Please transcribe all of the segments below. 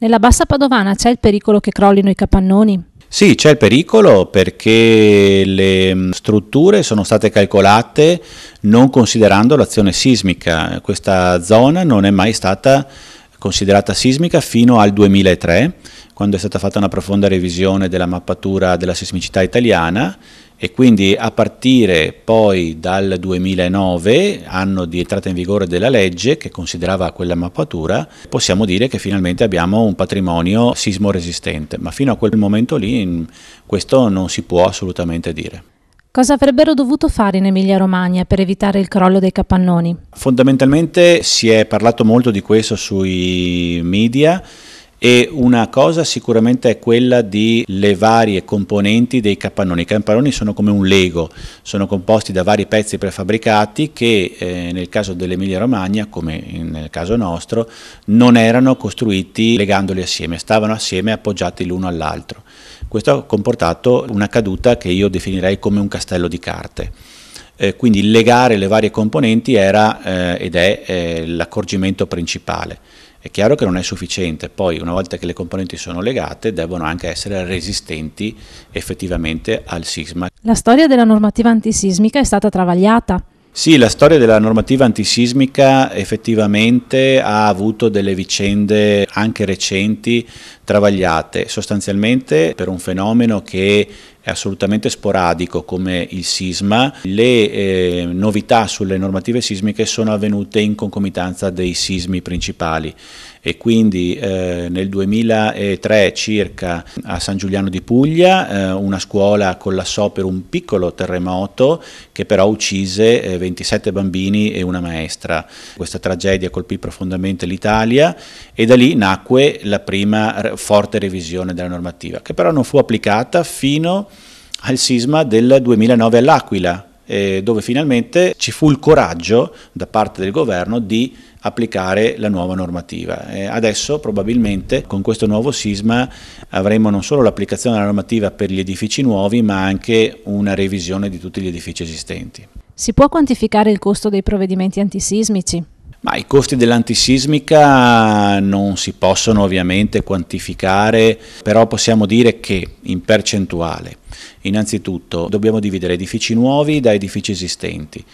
Nella bassa padovana c'è il pericolo che crollino i capannoni? Sì, c'è il pericolo perché le mm, strutture sono state calcolate non considerando l'azione sismica. Questa zona non è mai stata considerata sismica fino al 2003, quando è stata fatta una profonda revisione della mappatura della sismicità italiana e quindi a partire poi dal 2009, anno di entrata in vigore della legge che considerava quella mappatura, possiamo dire che finalmente abbiamo un patrimonio sismo resistente, ma fino a quel momento lì mm, questo non si può assolutamente dire. Cosa avrebbero dovuto fare in Emilia-Romagna per evitare il crollo dei capannoni? Fondamentalmente si è parlato molto di questo sui media, e una cosa sicuramente è quella di le varie componenti dei capannoni. I capannoni sono come un lego, sono composti da vari pezzi prefabbricati che eh, nel caso dell'Emilia Romagna, come nel caso nostro, non erano costruiti legandoli assieme, stavano assieme appoggiati l'uno all'altro. Questo ha comportato una caduta che io definirei come un castello di carte. Eh, quindi legare le varie componenti era eh, ed è eh, l'accorgimento principale. È chiaro che non è sufficiente, poi una volta che le componenti sono legate devono anche essere resistenti effettivamente al sisma. La storia della normativa antisismica è stata travagliata. Sì, la storia della normativa antisismica effettivamente ha avuto delle vicende anche recenti travagliate sostanzialmente per un fenomeno che è assolutamente sporadico come il sisma. Le eh, novità sulle normative sismiche sono avvenute in concomitanza dei sismi principali e quindi eh, nel 2003 circa a San Giuliano di Puglia eh, una scuola collassò per un piccolo terremoto che però uccise 27 eh, bambini e una maestra. Questa tragedia colpì profondamente l'Italia e da lì nacque la prima forte revisione della normativa, che però non fu applicata fino al sisma del 2009 all'Aquila, eh, dove finalmente ci fu il coraggio da parte del governo di applicare la nuova normativa. Eh, adesso probabilmente con questo nuovo sisma avremo non solo l'applicazione della normativa per gli edifici nuovi, ma anche una revisione di tutti gli edifici esistenti. Si può quantificare il costo dei provvedimenti antisismici? Ma I costi dell'antisismica non si possono ovviamente quantificare, però possiamo dire che in percentuale, innanzitutto dobbiamo dividere edifici nuovi da edifici esistenti.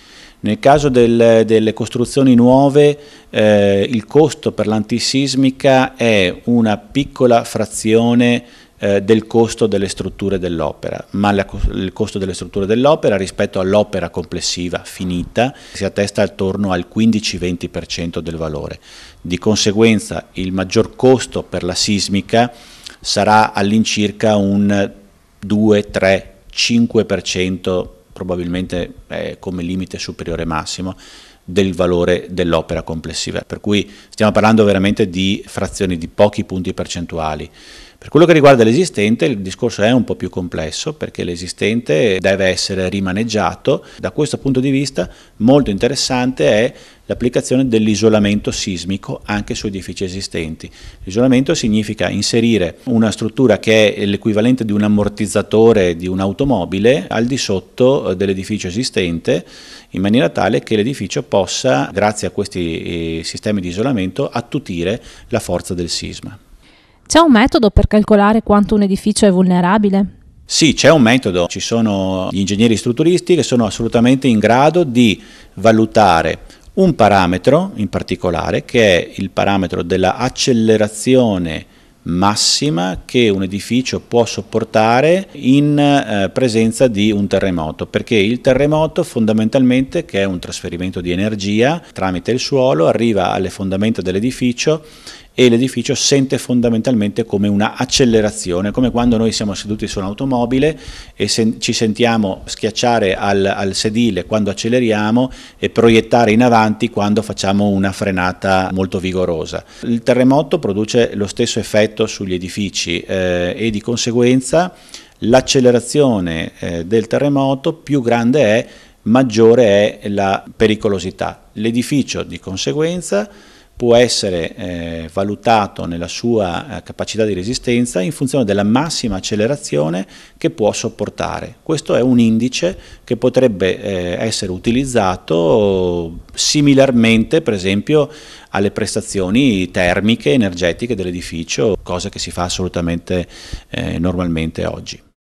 Nel caso del, delle costruzioni nuove eh, il costo per l'antisismica è una piccola frazione eh, del costo delle strutture dell'opera, ma la, il costo delle strutture dell'opera rispetto all'opera complessiva finita si attesta attorno al 15-20% del valore. Di conseguenza il maggior costo per la sismica sarà all'incirca un 2, 3, 5% probabilmente eh, come limite superiore massimo del valore dell'opera complessiva. Per cui stiamo parlando veramente di frazioni di pochi punti percentuali. Per quello che riguarda l'esistente il discorso è un po' più complesso perché l'esistente deve essere rimaneggiato. Da questo punto di vista molto interessante è l'applicazione dell'isolamento sismico anche su edifici esistenti. L'isolamento significa inserire una struttura che è l'equivalente di un ammortizzatore di un'automobile al di sotto eh, dell'edificio esistente in maniera tale che l'edificio possa, grazie a questi eh, sistemi di isolamento, attutire la forza del sisma. C'è un metodo per calcolare quanto un edificio è vulnerabile? Sì, c'è un metodo, ci sono gli ingegneri strutturisti che sono assolutamente in grado di valutare un parametro in particolare che è il parametro dell'accelerazione massima che un edificio può sopportare in eh, presenza di un terremoto, perché il terremoto fondamentalmente, che è un trasferimento di energia tramite il suolo, arriva alle fondamenta dell'edificio e l'edificio sente fondamentalmente come una accelerazione, come quando noi siamo seduti su un'automobile e sen ci sentiamo schiacciare al, al, sedile quando acceleriamo e proiettare in avanti quando facciamo una frenata molto vigorosa. Il terremoto produce lo stesso effetto sugli edifici eh, e di conseguenza l'accelerazione eh, del terremoto più grande è, maggiore è la pericolosità. L'edificio di conseguenza può essere eh, valutato nella sua eh, capacità di resistenza in funzione della massima accelerazione che può sopportare. Questo è un indice che potrebbe eh, essere utilizzato similarmente per esempio alle prestazioni termiche energetiche dell'edificio, cosa che si fa assolutamente eh, normalmente oggi.